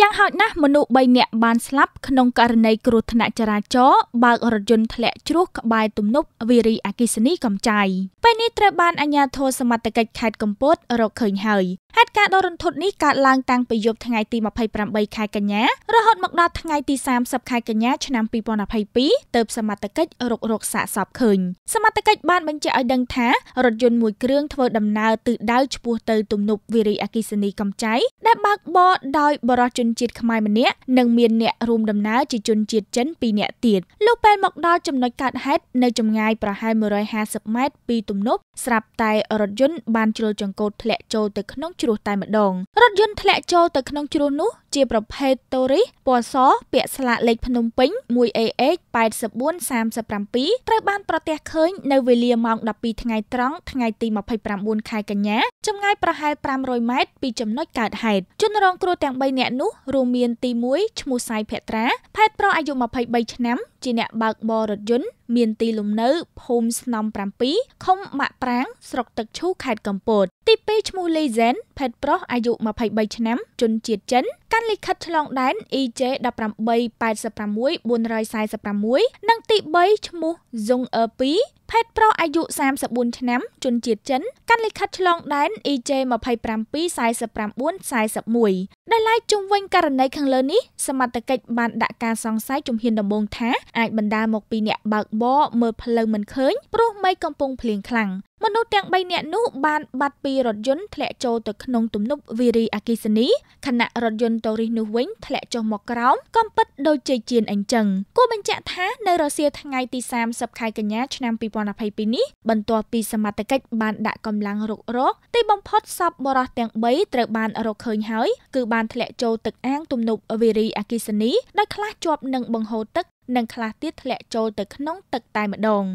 យ៉ាងហោចណាស់មនុស្ស3នាក់បានស្លាប់ក្នុងករណីគ្រោះថ្នាក់ចរាចរណ៍បើករថយន្តធ្លាក់ជ្រុះក្បែរទំនប់វារីអគិសនីកំចាយពេលនេះត្រូវបានអាជ្ញាធរសមត្ថកិច្ចខេត្តកំពតរកឃើញហើយហេតុការណ៍ដ៏រន្ធត់នេះកើតឡើងតាំងពីយប់ថ្ងៃទី28ខែកញ្ញារហូតមកដល់ថ្ងៃទី30ខែកញ្ញាឆ្នាំ2022ទើបសមត្ថកិច្ចរករកសាកសពឃើញសមត្ថកិច្ចបានបញ្ជាក់ឲ្យដឹងថារថយន្តមួយគ្រឿងធ្វើដំណើរទិសដៅឆ្ពោះទៅទំនប់វារីអគិសនីកំចាយដែលបើកបរដោយបរិសុទ្ធជនជាតិខ្មែរម្នាក់និងមានអ្នករួមដំណើរជាជនជាតិចិន2នាក់ទៀតលោកពេលមកដល់ចំណុចកើតហេតុនៅចម្ងាយប្រហែល150ម៉ែត្រពី ទំនប់ស្រាប់តែរថយន្តបានជ្រុលចង្កូតធ្លាក់ចូលទៅក្នុងជ្រោះតែម្ដងរថយន្តធ្លាក់ចូលទៅក្នុងជ្រោះនោះជាប្រភេទតូរីពណ៌សពាក់ស្លាកលេខភ្នំពេញ 1AH 8437ត្រូវបានប្រទះឃើញ នៅវេលាម៉ោង12ថ្ងៃត្រង់ថ្ងៃទី29ខែកញ្ញាចម្ងាយប្រហែល500ម៉ែត្រពីចំណុចកើតហេតុជនរងគ្រោះទាំង3នាក់នោះរួមមានទី1ឈ្មោះសៃភត្រាផែតប្រុសអាយុ23ឆ្នាំជាអ្នកបើកបររថយន្តមានទីលំនៅ ភូមិស្នំ7ឃុំមាក់ប្រាងស្រុកទឹកឈូខេត្តកំពតទី2ឈ្មោះលីសែនផេតប្រុសអាយុ23ឆ្នាំជនជាតិចិនកាន់លិខិតឆ្លងដែន EJ 1886446និងទី3ឈ្មោះហ្សុងអឺ2ផេតប្រុសអាយុ34ឆ្នាំជនជាតិចិនកាន់លិខិតឆ្លងដែន EJ 274941ដែលឡាយជុំវិញករណីខាងលើនេះសមត្ថកិច្ចបានដាក់ការសង្ស័យជំហានដំបូងថាអាចបណ្ដាលមកពីអ្នកបើកបរមើលផ្លូវមិនឃើញព្រោះមេឃកំពុងភ្លៀងខ្លាំងមនុស្សទាំង3នាក់នោះបានបាត់ពីរថយន្តធ្លាក់ចូលទៅក្នុងទំនប់វារីអគិសនីខណៈរថយន្តតូរីសនោះវិញធ្លាក់ចុះមកក្រោមកំពិតដូចជាជៀនអញ្ចឹងគួរបញ្ជាក់ថានៅរសៀលថ្ងៃទី30ខែកញ្ញាឆ្នាំ2022នេះបន្ទាប់ពីសមត្ថកិច្ចបានដាក់កម្លាំងរុករកទីបំផុតសពបរោះទាំង3ត្រូវបានរកឃើញហើយគឺបានធ្លាក់ចូលទឹកអាងទំនប់វារីអគិសនីដោយខ្លះជាប់នឹងបង្ហូរទឹកនិងខ្លះទៀតធ្លាក់ចូលទៅក្នុងទឹកតែម្ដង។